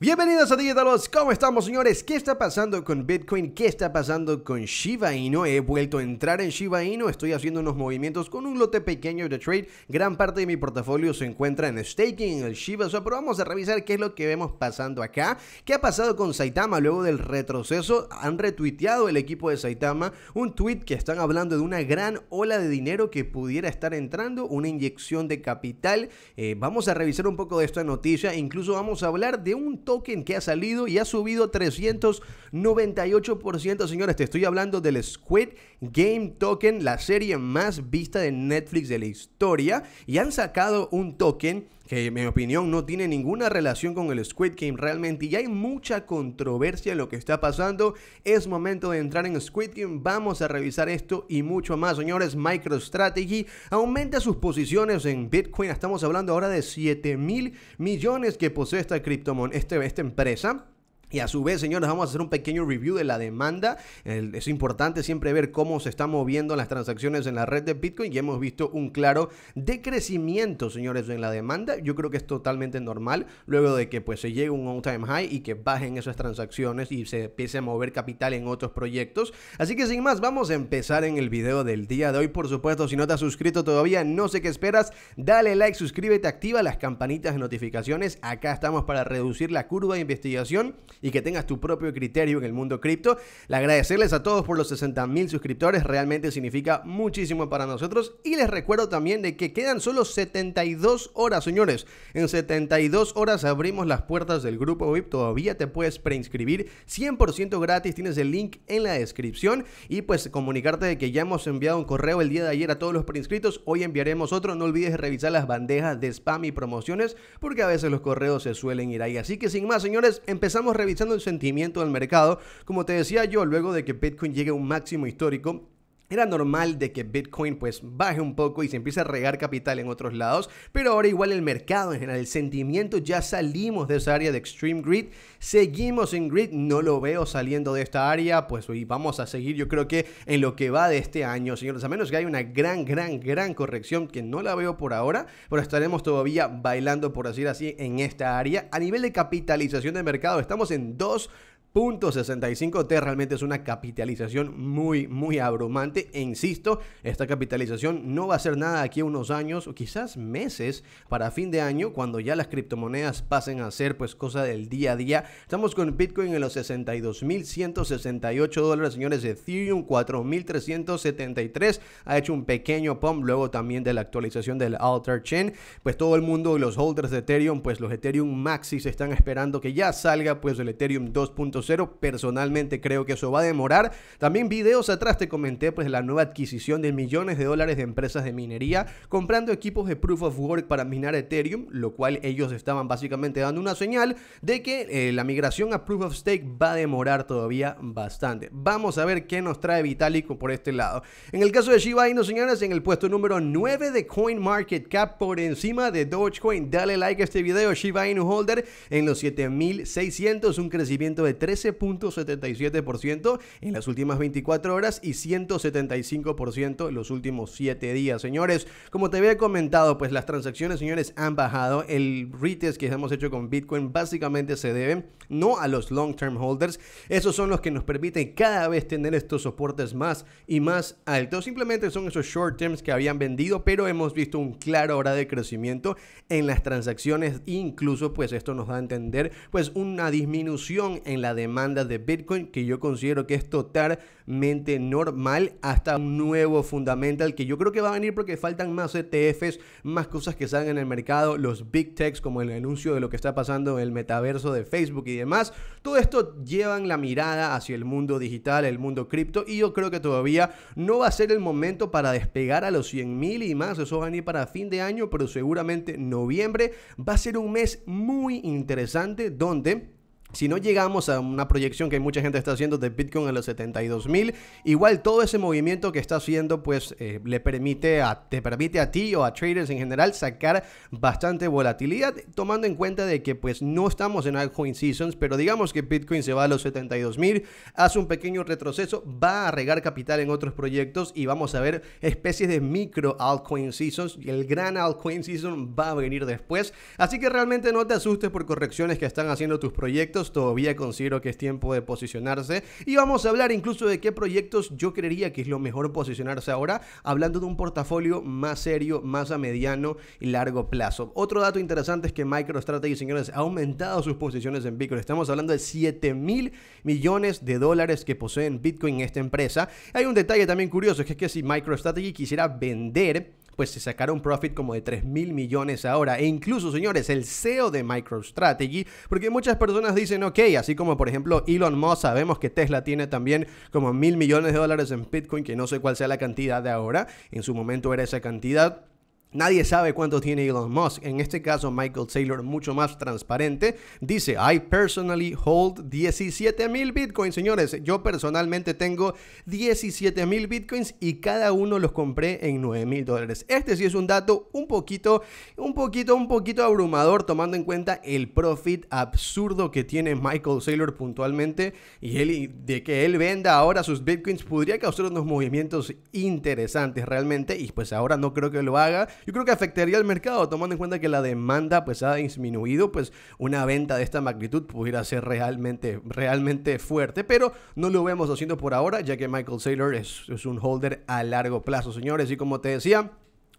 Bienvenidos a Digitalos, ¿cómo estamos señores? ¿Qué está pasando con Bitcoin? ¿Qué está pasando con Shiba Inu? He vuelto a entrar en Shiba Inu, estoy haciendo unos movimientos con un lote pequeño de trade. Gran parte de mi portafolio se encuentra en staking, en el Shiba, pero vamos a revisar qué es lo que vemos pasando acá. ¿Qué ha pasado con Saitama luego del retroceso? Han retuiteado el equipo de Saitama un tweet que están hablando de una gran ola de dinero que pudiera estar entrando, una inyección de capital. Eh, vamos a revisar un poco de esta noticia, incluso vamos a hablar de un token que ha salido y ha subido 398%, señores. Te estoy hablando del Squid Game Token, la serie más vista de Netflix de la historia. Y han sacado un token que en mi opinión no tiene ninguna relación con el Squid Game realmente y hay mucha controversia en lo que está pasando. Es momento de entrar en Squid Game, vamos a revisar esto y mucho más, señores. MicroStrategy aumenta sus posiciones en Bitcoin, estamos hablando ahora de 7 mil millones que posee esta, criptomon este, esta empresa. Y a su vez, señores, vamos a hacer un pequeño review de la demanda. es importante siempre ver cómo se están moviendo las transacciones en la red de Bitcoin y hemos visto un claro decrecimiento, señores, en la demanda. Yo creo que es totalmente normal luego de que pues se llegue un all-time high y que bajen esas transacciones y se empiece a mover capital en otros proyectos. Así que sin más, vamos a empezar en el video del día de hoy. Por supuesto, si no te has suscrito todavía, no sé qué esperas. Dale like, suscríbete, activa las campanitas de notificaciones. Acá estamos para reducir la curva de investigación y que tengas tu propio criterio en el mundo cripto. Le agradecerles a todos por los 60 mil suscriptores, realmente significa muchísimo para nosotros. Y les recuerdo también de que quedan solo 72 horas, señores. En 72 horas abrimos las puertas del grupo VIP, todavía te puedes preinscribir 100% gratis, tienes el link en la descripción y pues comunicarte de que ya hemos enviado un correo el día de ayer a todos los preinscritos, hoy enviaremos otro, no olvides revisar las bandejas de spam y promociones porque a veces los correos se suelen ir ahí. Así que sin más, señores, empezamos revisando revisando el sentimiento del mercado. Como te decía yo, luego de que Bitcoin llegue a un máximo histórico, era normal de que Bitcoin pues baje un poco y se empiece a regar capital en otros lados, pero ahora igual el mercado en general, el sentimiento, ya salimos de esa área de extreme grid, seguimos en grid, no lo veo saliendo de esta área, pues hoy vamos a seguir yo creo que en lo que va de este año, señores, a menos que haya una gran, gran, gran corrección que no la veo por ahora, pero estaremos todavía bailando por decir así en esta área. A nivel de capitalización de mercado estamos en dos 65 T realmente es una capitalización muy, muy abrumante. E insisto, esta capitalización no va a ser nada aquí unos años o quizás meses para fin de año, cuando ya las criptomonedas pasen a ser pues cosa del día a día. Estamos con Bitcoin en los 62.168 dólares, señores. Ethereum 4.373. Ha hecho un pequeño pump luego también de la actualización del Alter Chain. Pues todo el mundo, los holders de Ethereum, pues los Ethereum Maxis están esperando que ya salga pues el Ethereum 2.0 Personalmente creo que eso va a demorar. También videos atrás te comenté pues la nueva adquisición de millones de dólares de empresas de minería comprando equipos de proof of work para minar Ethereum, lo cual ellos estaban básicamente dando una señal de que eh, la migración a proof of stake va a demorar todavía bastante. Vamos a ver qué nos trae Vitalik por este lado. En el caso de Shiba Inu, señores, en el puesto número 9 de Coin Market Cap por encima de Dogecoin. Dale like a este video, Shiba Inu Holder en los 7600, un crecimiento de 13.77% en las últimas 24 horas y 175% en los últimos 7 días, señores. Como te había comentado, pues las transacciones, señores, han bajado. El retest que hemos hecho con Bitcoin básicamente se debe no a los long term holders. Esos son los que nos permiten cada vez tener estos soportes más y más altos. Simplemente son esos short terms que habían vendido, pero hemos visto un claro ahora de crecimiento en las transacciones. Incluso, pues esto nos da a entender pues una disminución en la demanda de Bitcoin que yo considero que es totalmente normal hasta un nuevo fundamental que yo creo que va a venir porque faltan más ETFs, más cosas que salgan en el mercado, los big techs como el anuncio de lo que está pasando en el metaverso de Facebook y demás. Todo esto llevan la mirada hacia el mundo digital, el mundo cripto, y yo creo que todavía no va a ser el momento para despegar a los 100.000 y más. Eso va a venir para fin de año, pero seguramente noviembre va a ser un mes muy interesante donde si no llegamos a una proyección que mucha gente está haciendo de Bitcoin a los 72 mil, igual todo ese movimiento que está haciendo, pues eh, le permite a, te permite a ti o a traders en general sacar bastante volatilidad, tomando en cuenta de que pues no estamos en altcoin seasons, pero digamos que Bitcoin se va a los 72 mil, hace un pequeño retroceso, va a regar capital en otros proyectos y vamos a ver especies de micro altcoin seasons. y El gran altcoin season va a venir después, así que realmente no te asustes por correcciones que están haciendo tus proyectos todavía considero que es tiempo de posicionarse y vamos a hablar incluso de qué proyectos yo creería que es lo mejor posicionarse ahora, hablando de un portafolio más serio, más a mediano y largo plazo. Otro dato interesante es que MicroStrategy, señores, ha aumentado sus posiciones en Bitcoin. Estamos hablando de 7 mil millones de dólares que poseen Bitcoin en esta empresa. Hay un detalle también curioso, que es que si MicroStrategy quisiera vender pues se sacaron un profit como de 3 mil millones ahora. E incluso, señores, el CEO de MicroStrategy, porque muchas personas dicen, ok, así como por ejemplo Elon Musk, sabemos que Tesla tiene también como mil millones de dólares en Bitcoin, que no sé cuál sea la cantidad de ahora, en su momento era esa cantidad. Nadie sabe cuánto tiene Elon Musk. En este caso, Michael Saylor, mucho más transparente, dice, I personally hold 17.000 bitcoins. Señores, yo personalmente tengo 17.000 bitcoins y cada uno los compré en 9.000 mil dólares. Este sí es un dato un poquito, un poquito, un poquito abrumador, tomando en cuenta el profit absurdo que tiene Michael Saylor puntualmente. Y él, de que él venda ahora sus bitcoins podría causar unos movimientos interesantes realmente. Y pues ahora no creo que lo haga yo creo que afectaría al mercado, tomando en cuenta que la demanda pues, ha disminuido, pues una venta de esta magnitud pudiera ser realmente, realmente fuerte, pero no lo vemos haciendo por ahora, ya que Michael Saylor es, es un holder a largo plazo, señores, y como te decía...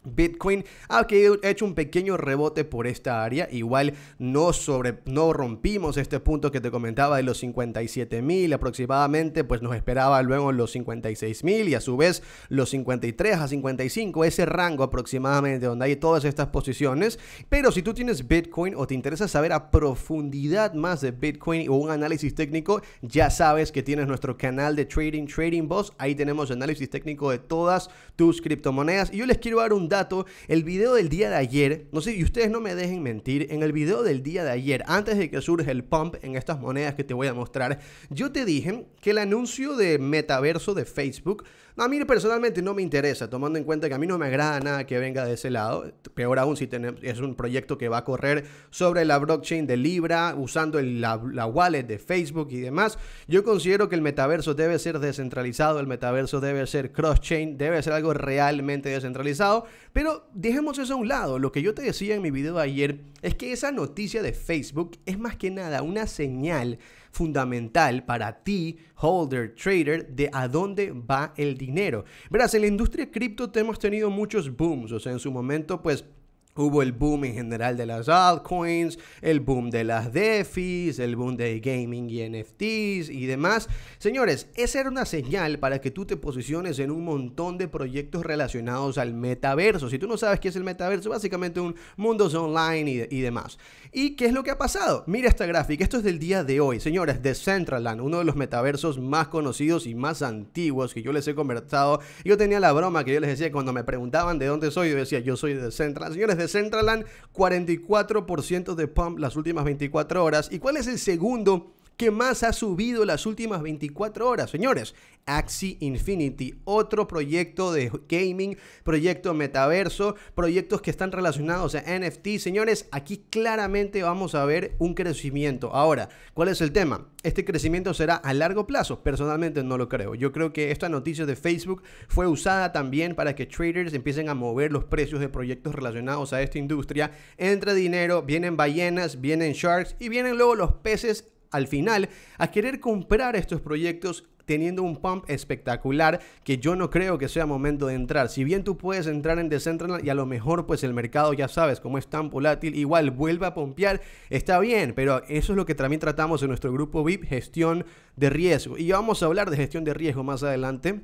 Bitcoin, ha hecho un pequeño rebote por esta área, igual no, sobre, no rompimos este punto que te comentaba de los 57 mil aproximadamente, pues nos esperaba luego los 56 mil y a su vez los 53 a 55, ese rango aproximadamente donde hay todas estas posiciones, pero si tú tienes Bitcoin o te interesa saber a profundidad más de Bitcoin o un análisis técnico, ya sabes que tienes nuestro canal de Trading Trading Boss, ahí tenemos análisis técnico de todas tus criptomonedas y yo les quiero dar un dato, el video del día de ayer, no sé, y ustedes no me dejen mentir, en el video del día de ayer, antes de que surge el pump en estas monedas que te voy a mostrar, yo te dije que el anuncio de metaverso de Facebook a mí personalmente no me interesa, tomando en cuenta que a mí no me agrada nada que venga de ese lado. Peor aún si es un proyecto que va a correr sobre la blockchain de Libra, usando la, wallet de Facebook y demás. Yo considero que el metaverso debe ser descentralizado, el metaverso debe ser cross-chain, debe ser algo realmente descentralizado. Pero dejemos eso a un lado. Lo que yo te decía en mi video de ayer es que esa noticia de Facebook es más que nada una señal fundamental para ti, holder, trader, de a dónde va el dinero. Verás, en la industria cripto hemos tenido muchos booms, o sea, en su momento pues Hubo el boom en general de las altcoins, el boom de las DeFis, el boom de gaming y NFTs y demás. Señores, esa era una señal para que tú te posiciones en un montón de proyectos relacionados al metaverso. Si tú no sabes qué es el metaverso, básicamente un mundo online y, demás. ¿Y qué es lo que ha pasado? Mira esta gráfica, esto es del día de hoy. Señores, Decentraland, uno de los metaversos más conocidos y más antiguos que yo les he conversado. Yo tenía la broma que yo les decía cuando me preguntaban de dónde soy, yo decía, yo soy de Decentraland. Señores, de Centraland, 44% de pump las últimas 24 horas. ¿Y cuál es el segundo? ¿Qué más ha subido las últimas 24 horas, señores. Axie Infinity, otro proyecto de gaming, proyecto metaverso, proyectos que están relacionados a NFT. Señores, aquí claramente vamos a ver un crecimiento. Ahora, ¿cuál es el tema? Este crecimiento será a largo plazo. Personalmente no lo creo. Yo creo que esta noticia de Facebook fue usada también para que traders empiecen a mover los precios de proyectos relacionados a esta industria. Entre dinero, vienen ballenas, vienen sharks y vienen luego los peces al final a querer comprar estos proyectos teniendo un pump espectacular que yo no creo que sea momento de entrar. Si bien tú puedes entrar en Decentraland y a lo mejor pues el mercado ya sabes como es tan volátil, igual vuelve a pompear, está bien, pero eso es lo que también tratamos en nuestro grupo VIP, gestión de riesgo. Y vamos a hablar de gestión de riesgo más adelante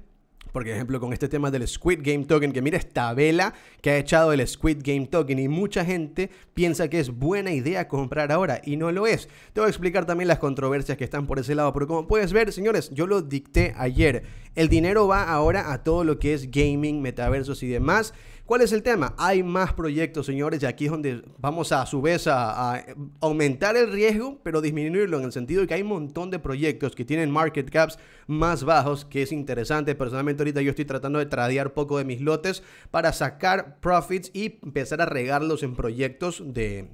porque, por ejemplo, con este tema del Squid Game Token, que mira esta vela que ha echado el Squid Game Token y mucha gente piensa que es buena idea comprar ahora y no lo es. Te voy a explicar también las controversias que están por ese lado, pero como puedes ver, señores, yo lo dicté ayer. El dinero va ahora a todo lo que es gaming, metaversos y demás. ¿Cuál es el tema? Hay más proyectos, señores, y aquí es donde vamos a, su vez a, aumentar el riesgo, pero disminuirlo en el sentido de que hay un montón de proyectos que tienen market caps más bajos, que es interesante. Personalmente ahorita yo estoy tratando de tradear poco de mis lotes para sacar profits y empezar a regarlos en proyectos de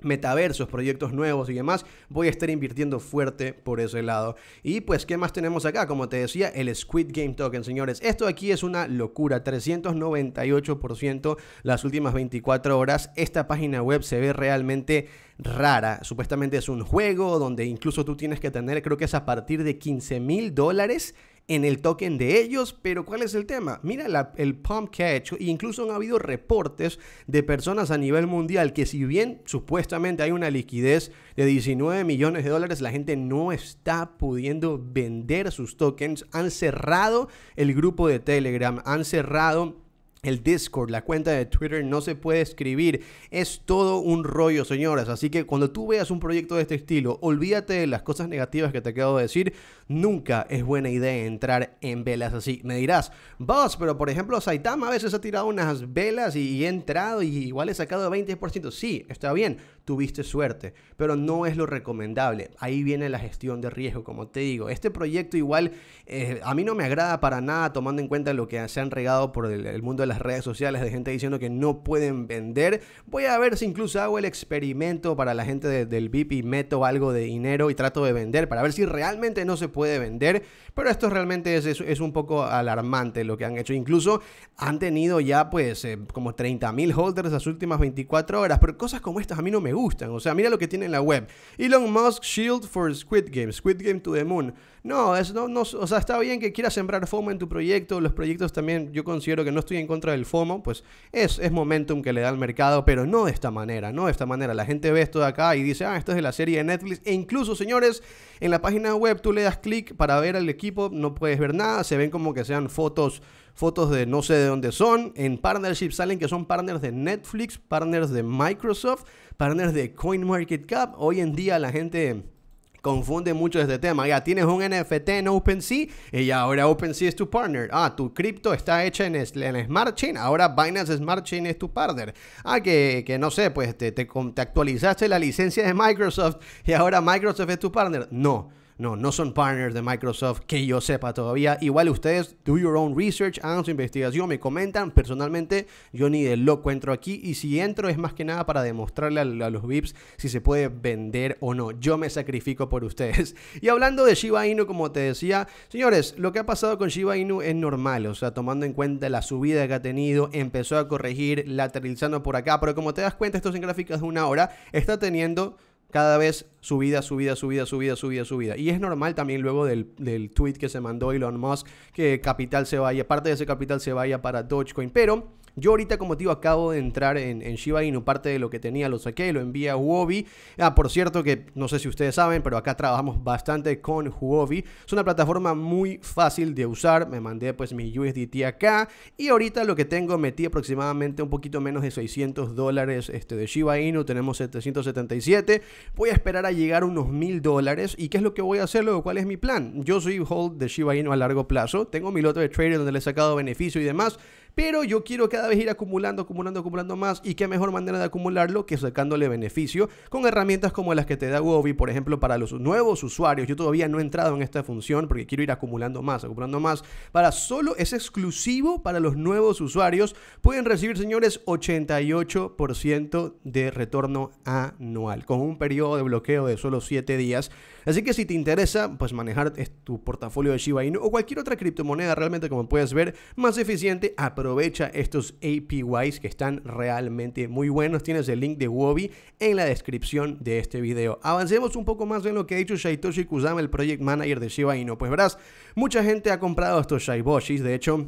metaversos, proyectos nuevos y demás, voy a estar invirtiendo fuerte por ese lado. Y pues, ¿qué más tenemos acá? Como te decía, el Squid Game Token, señores. Esto aquí es una locura, 398% las últimas 24 horas. Esta página web se ve realmente rara. Supuestamente es un juego donde incluso tú tienes que tener, creo que es a partir de 15 mil dólares en el token de ellos, pero ¿cuál es el tema? Mira el pump que ha hecho, e incluso han habido reportes de personas a nivel mundial que si bien supuestamente hay una liquidez de 19 millones de dólares, la gente no está pudiendo vender sus tokens, han cerrado el grupo de Telegram, han cerrado el Discord, la cuenta de Twitter no se puede escribir. Es todo un rollo, señoras. Así que cuando tú veas un proyecto de este estilo, olvídate de las cosas negativas que te acabo de decir nunca es buena idea entrar en velas así. Me dirás, vos, pero por ejemplo Saitama a veces ha tirado unas velas y, he entrado y igual he sacado 20%. Sí, está bien, tuviste suerte, pero no es lo recomendable. Ahí viene la gestión de riesgo, como te digo. Este proyecto igual eh, a mí no me agrada para nada tomando en cuenta lo que se han regado por el, mundo de las redes sociales de gente diciendo que no pueden vender. Voy a ver si incluso hago el experimento para la gente del VIP y meto algo de dinero y trato de vender para ver si realmente no se puede puede vender, pero esto realmente es, un poco alarmante lo que han hecho. Incluso han tenido ya pues eh, como 30.000 holders las últimas 24 horas, pero cosas como estas a mí no me gustan. O sea, mira lo que tiene en la web. Elon Musk Shield for Squid Game, Squid Game to the Moon. No, es, no, no, o sea, está bien que quieras sembrar FOMO en tu proyecto, los proyectos también, yo considero que no estoy en contra del FOMO, pues es, es momentum que le da al mercado, pero no de esta manera, no de esta manera. La gente ve esto de acá y dice, ah, esto es de la serie de Netflix, e incluso, señores, en la página web tú le das clic para ver al equipo, no puedes ver nada, se ven como que sean fotos fotos de no sé de dónde son. En partnership salen que son partners de Netflix, partners de Microsoft, partners de CoinMarketCap. Hoy en día la gente confunde mucho este tema. Ya tienes un NFT en OpenSea y ahora OpenSea es tu partner. Ah, tu cripto está hecha en, en Smart Chain, ahora Binance Smart Chain es tu partner. Ah, que, no sé, pues te, te, te actualizaste la licencia de Microsoft y ahora Microsoft es tu partner. No. No, no son partners de Microsoft que yo sepa todavía. Igual ustedes, do your own research, hagan su investigación, me comentan. Personalmente, yo ni de loco entro aquí. Y si entro es más que nada para demostrarle a, los VIPs si se puede vender o no. Yo me sacrifico por ustedes. Y hablando de Shiba Inu, como te decía, señores, lo que ha pasado con Shiba Inu es normal. O sea, tomando en cuenta la subida que ha tenido, empezó a corregir, lateralizando por acá. Pero como te das cuenta, esto es en gráficas de una hora, está teniendo cada vez subida, subida, subida, subida, subida, subida. Y es normal también luego del, del, tweet que se mandó Elon Musk que capital se vaya, parte de ese capital se vaya para Dogecoin. Pero yo ahorita, como digo, acabo de entrar en, Shiba Inu, parte de lo que tenía lo saqué, lo envié a Huobi. Ah, por cierto, que no sé si ustedes saben, pero acá trabajamos bastante con Huobi. Es una plataforma muy fácil de usar. Me mandé pues mi USDT acá y ahorita lo que tengo metí aproximadamente un poquito menos de 600 dólares este, de Shiba Inu. Tenemos 777. Voy a esperar a llegar a unos 1000 dólares. ¿Y qué es lo que voy a hacer luego? ¿Cuál es mi plan? Yo soy hold de Shiba Inu a largo plazo. Tengo mi lote de trader donde le he sacado beneficio y demás pero yo quiero cada vez ir acumulando, acumulando, acumulando más y qué mejor manera de acumularlo que sacándole beneficio con herramientas como las que te da Gobi, por ejemplo, para los nuevos usuarios. Yo todavía no he entrado en esta función porque quiero ir acumulando más, acumulando más. Para solo es exclusivo para los nuevos usuarios. Pueden recibir, señores, 88% de retorno anual con un periodo de bloqueo de solo 7 días. Así que si te interesa, pues manejar tu portafolio de Shiba Inu o cualquier otra criptomoneda realmente como puedes ver más eficiente, aprovecha estos APYs que están realmente muy buenos. Tienes el link de Wobi en la descripción de este video. Avancemos un poco más en lo que ha dicho Shaitoshi Kusama, el project manager de Shiba Inu. Pues verás, mucha gente ha comprado estos Shaiboshis, de hecho...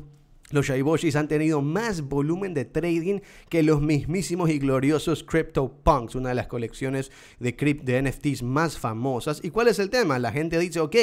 Los Shaiboshis han tenido más volumen de trading que los mismísimos y gloriosos CryptoPunks, una de las colecciones de, de NFTs más famosas. ¿Y cuál es el tema? La gente dice, ok,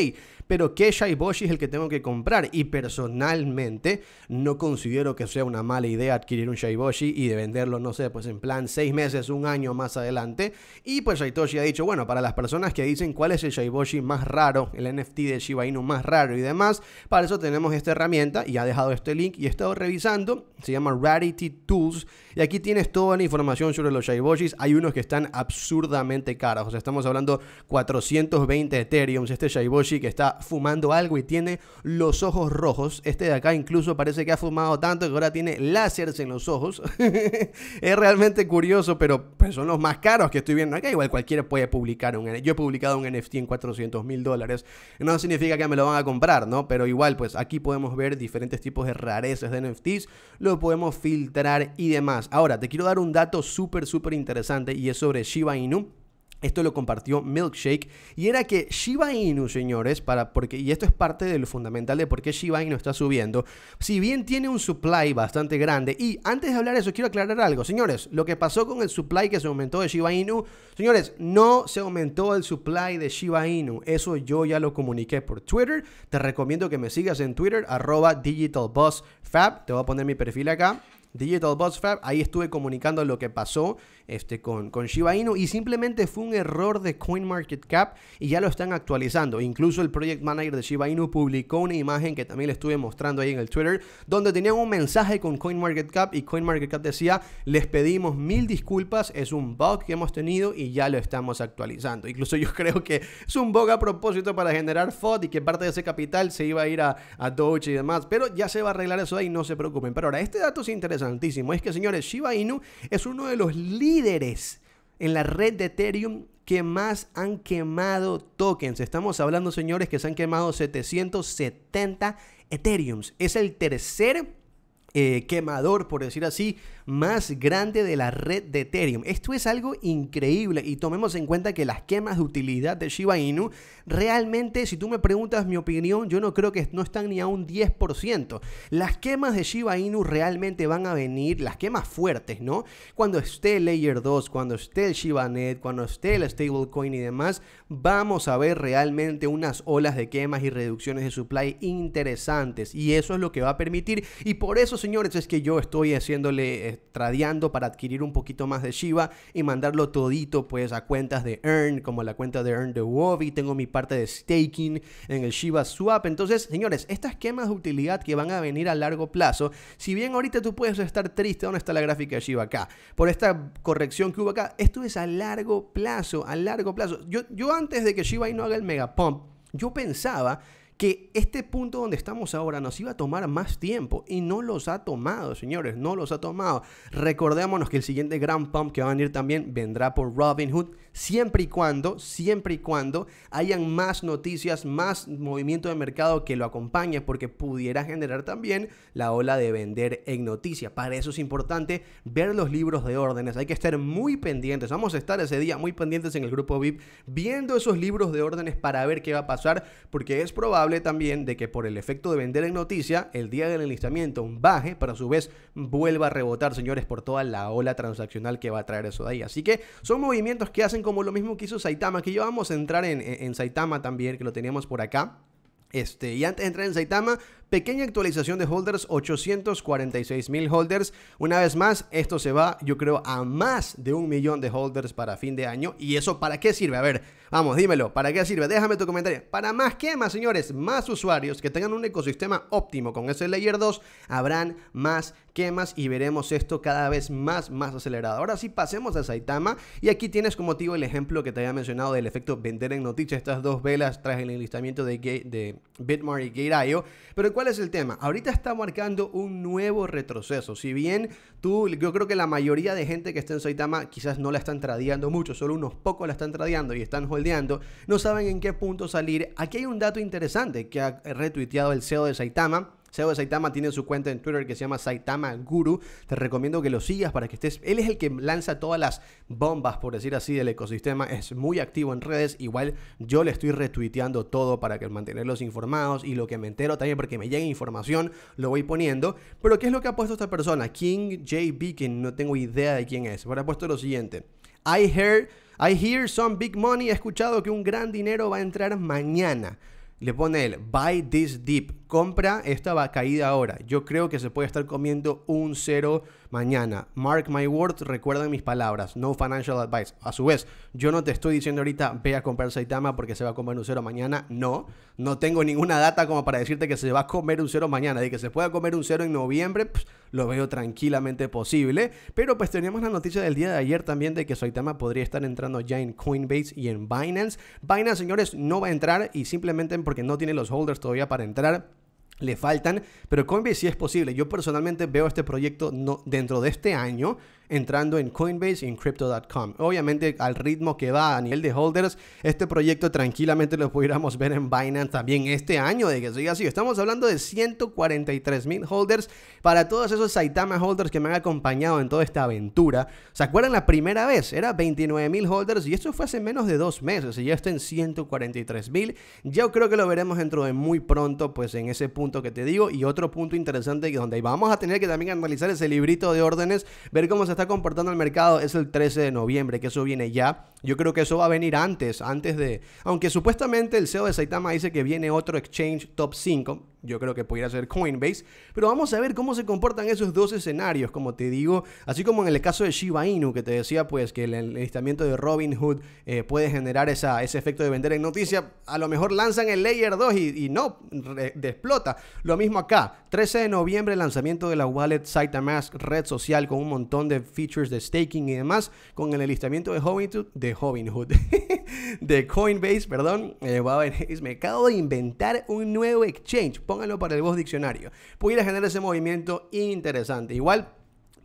pero qué Boshi es el que tengo que comprar y personalmente no considero que sea una mala idea adquirir un Shiboshi y de venderlo, no sé, pues en plan seis meses, un año más adelante. Y pues Shaitoshi ha dicho, bueno, para las personas que dicen cuál es el Shaiboshi más raro, el NFT de Shiba Inu más raro y demás, para eso tenemos esta herramienta y ha dejado este link y he estado revisando, se llama Rarity Tools y aquí tienes toda la información sobre los Shaiboshis, hay unos que están absurdamente caros, o sea, estamos hablando 420 Ethereum, este Shiboshi que está fumando algo y tiene los ojos rojos. Este de acá incluso parece que ha fumado tanto que ahora tiene láseres en los ojos. es realmente curioso, pero son los más caros que estoy viendo acá. Igual cualquiera puede publicar un Yo he publicado un NFT en 400 mil dólares. No significa que me lo van a comprar, ¿no? Pero igual, pues aquí podemos ver diferentes tipos de rarezas de NFTs. Lo podemos filtrar y demás. Ahora, te quiero dar un dato súper, súper interesante y es sobre Shiba Inu. Esto lo compartió Milkshake y era que Shiba Inu, señores, para porque y esto es parte de lo fundamental de por qué Shiba Inu está subiendo. Si bien tiene un supply bastante grande y antes de hablar de eso quiero aclarar algo, señores, lo que pasó con el supply que se aumentó de Shiba Inu, señores, no se aumentó el supply de Shiba Inu. Eso yo ya lo comuniqué por Twitter. Te recomiendo que me sigas en Twitter arroba digitalbossfab. Te voy a poner mi perfil acá. Digital Bots Fab. Ahí estuve comunicando lo que pasó este, con, con Shiba Inu y simplemente fue un error de CoinMarketCap y ya lo están actualizando. Incluso el Project Manager de Shiba Inu publicó una imagen que también le estuve mostrando ahí en el Twitter, donde tenían un mensaje con CoinMarketCap y CoinMarketCap decía, les pedimos mil disculpas, es un bug que hemos tenido y ya lo estamos actualizando. Incluso yo creo que es un bug a propósito para generar FOD y que parte de ese capital se iba a ir a, a Doge y demás, pero ya se va a arreglar eso ahí, no se preocupen. Pero ahora, este dato es interesante es que, señores, Shiba Inu es uno de los líderes en la red de Ethereum que más han quemado tokens. Estamos hablando, señores, que se han quemado 770 Ethereums. Es el tercer eh, quemador, por decir así, más grande de la red de Ethereum. Esto es algo increíble y tomemos en cuenta que las quemas de utilidad de Shiba Inu, realmente, si tú me preguntas mi opinión, yo no creo que no están ni a un 10%. Las quemas de Shiba Inu realmente van a venir, las quemas fuertes, ¿no? Cuando esté Layer 2, cuando esté el Net, cuando esté el stablecoin y demás, vamos a ver realmente unas olas de quemas y reducciones de supply interesantes. Y eso es lo que va a permitir. Y por eso, señores, es que yo estoy haciéndole tradeando para adquirir un poquito más de Shiba y mandarlo todito pues a cuentas de Earn, como la cuenta de Earn de Wobi, tengo mi parte de staking en el Shiba Swap. Entonces, señores, estas esquemas de utilidad que van a venir a largo plazo, si bien ahorita tú puedes estar triste, ¿dónde está la gráfica de Shiba acá? Por esta corrección que hubo acá, esto es a largo plazo, a largo plazo. Yo, yo antes de que Shiba no haga el mega pump, yo pensaba que este punto donde estamos ahora nos iba a tomar más tiempo y no los ha tomado, señores, no los ha tomado. Recordémonos que el siguiente gran pump que va a venir también vendrá por Robinhood, siempre y cuando, siempre y cuando hayan más noticias, más movimiento de mercado que lo acompañe, porque pudiera generar también la ola de vender en noticias. Para eso es importante ver los libros de órdenes, hay que estar muy pendientes, vamos a estar ese día muy pendientes en el grupo VIP viendo esos libros de órdenes para ver qué va a pasar, porque es probable también de que por el efecto de vender en noticia, el día del enlistamiento baje, pero a su vez vuelva a rebotar, señores, por toda la ola transaccional que va a traer eso de ahí. Así que son movimientos que hacen como lo mismo que hizo Saitama, que ya vamos a entrar en, en Saitama también, que lo teníamos por acá. Este, y antes de entrar en Saitama, Pequeña actualización de holders, 846 mil holders. Una vez más, esto se va, yo creo, a más de un millón de holders para fin de año. ¿Y eso para qué sirve? A ver, vamos, dímelo, ¿para qué sirve? Déjame tu comentario. Para más quemas señores, más usuarios que tengan un ecosistema óptimo con ese Layer 2, habrán más quemas y veremos esto cada vez más, más acelerado. Ahora sí, pasemos a Saitama y aquí tienes como motivo el ejemplo que te había mencionado del efecto vender en noticias, estas dos velas tras el enlistamiento de, de Bitmart y Gate.io, pero ¿cuál es el tema? Ahorita está marcando un nuevo retroceso. Si bien tú, yo creo que la mayoría de gente que está en Saitama quizás no la están tradeando mucho, solo unos pocos la están tradeando y están holdeando, no saben en qué punto salir. Aquí hay un dato interesante que ha retuiteado el CEO de Saitama Seo de Saitama tiene su cuenta en Twitter que se llama Saitama Guru. Te recomiendo que lo sigas para que estés. Él es el que lanza todas las bombas, por decir así, del ecosistema. Es muy activo en redes. Igual yo le estoy retuiteando todo para que mantenerlos informados y lo que me entero también porque me llegue información, lo voy poniendo. Pero ¿qué es lo que ha puesto esta persona? King JB, que no tengo idea de quién es. Pero ha puesto lo siguiente. I I hear some big money. He escuchado que un gran dinero va a entrar mañana. Le pone él, buy this deep compra esta caída ahora. Yo creo que se puede estar comiendo un cero mañana. Mark my words, recuerden mis palabras. No financial advice. A su vez, yo no te estoy diciendo ahorita ve a comprar Saitama porque se va a comer un cero mañana. No, no tengo ninguna data como para decirte que se va a comer un cero mañana. De que se pueda comer un cero en noviembre, lo veo tranquilamente posible. Pero pues teníamos la noticia del día de ayer también de que Saitama podría estar entrando ya en Coinbase y en Binance. Binance, señores, no va a entrar y simplemente porque no tiene los holders todavía para entrar le faltan, pero Coinbase si es posible. Yo personalmente veo este proyecto no, dentro de este año entrando en Coinbase y en Crypto.com. Obviamente, al ritmo que va a nivel de holders, este proyecto tranquilamente lo pudiéramos ver en Binance también este año, de que siga así. Estamos hablando de 143 mil holders para todos esos Saitama holders que me han acompañado en toda esta aventura. ¿Se acuerdan la primera vez? Era 29 mil holders y esto fue hace menos de dos meses y ya está en 143 mil. Yo creo que lo veremos dentro de muy pronto, pues en ese punto que te digo. Y otro punto interesante que donde vamos a tener que también analizar ese librito de órdenes, ver cómo se está comportando el mercado es el 13 de noviembre, que eso viene ya. Yo creo que eso va a venir antes, antes de... Aunque supuestamente el CEO de Saitama dice que viene otro exchange top 5, yo creo que podría ser Coinbase, pero vamos a ver cómo se comportan esos dos escenarios, como te digo, así como en el caso de Shiba Inu, que te decía pues que el enlistamiento de Robinhood Hood eh, puede generar ese efecto de vender en noticia, a lo mejor lanzan el Layer 2 y, no, desplota, explota. Lo mismo acá, 13 de noviembre lanzamiento de la wallet Saitamask, red social con un montón de features de staking y demás, con el enlistamiento de Robinhood, de Hood, de Coinbase, perdón, eh, va a me acabo de inventar un nuevo exchange, pónganlo para el voz diccionario, pudiera generar ese movimiento interesante, igual...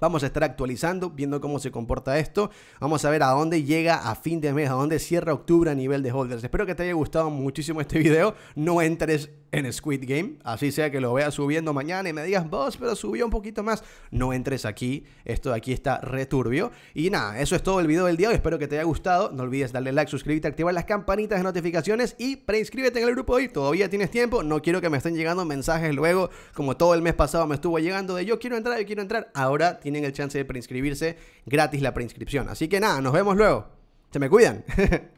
Vamos a estar actualizando, viendo cómo se comporta esto. Vamos a ver a dónde llega a fin de mes, a dónde cierra octubre a nivel de holders. Espero que te haya gustado muchísimo este video. No entres en Squid Game. Así sea que lo veas subiendo mañana y me digas, vos, pero subió un poquito más. No entres aquí. Esto de aquí está returbio. Y nada, eso es todo el video del día Espero que te haya gustado. No olvides darle like, suscribirte, activar las campanitas de notificaciones y preinscríbete en el grupo hoy. Todavía tienes tiempo. No quiero que me estén llegando mensajes luego, como todo el mes pasado me estuvo llegando de yo quiero entrar, yo quiero entrar. Ahora tienen el chance de preinscribirse gratis la preinscripción. Así que nada, nos vemos luego. Se me cuidan.